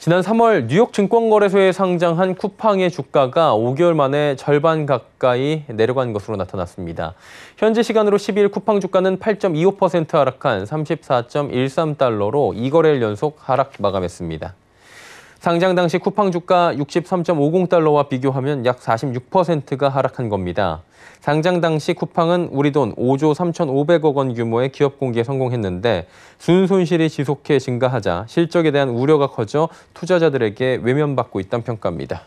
지난 3월 뉴욕 증권거래소에 상장한 쿠팡의 주가가 5개월 만에 절반 가까이 내려간 것으로 나타났습니다. 현재 시간으로 12일 쿠팡 주가는 8.25% 하락한 34.13달러로 2거래일 연속 하락 마감했습니다. 상장 당시 쿠팡 주가 63.50달러와 비교하면 약 46%가 하락한 겁니다. 상장 당시 쿠팡은 우리 돈 5조 3,500억 원 규모의 기업 공개에 성공했는데 순손실이 지속해 증가하자 실적에 대한 우려가 커져 투자자들에게 외면받고 있다는 평가입니다.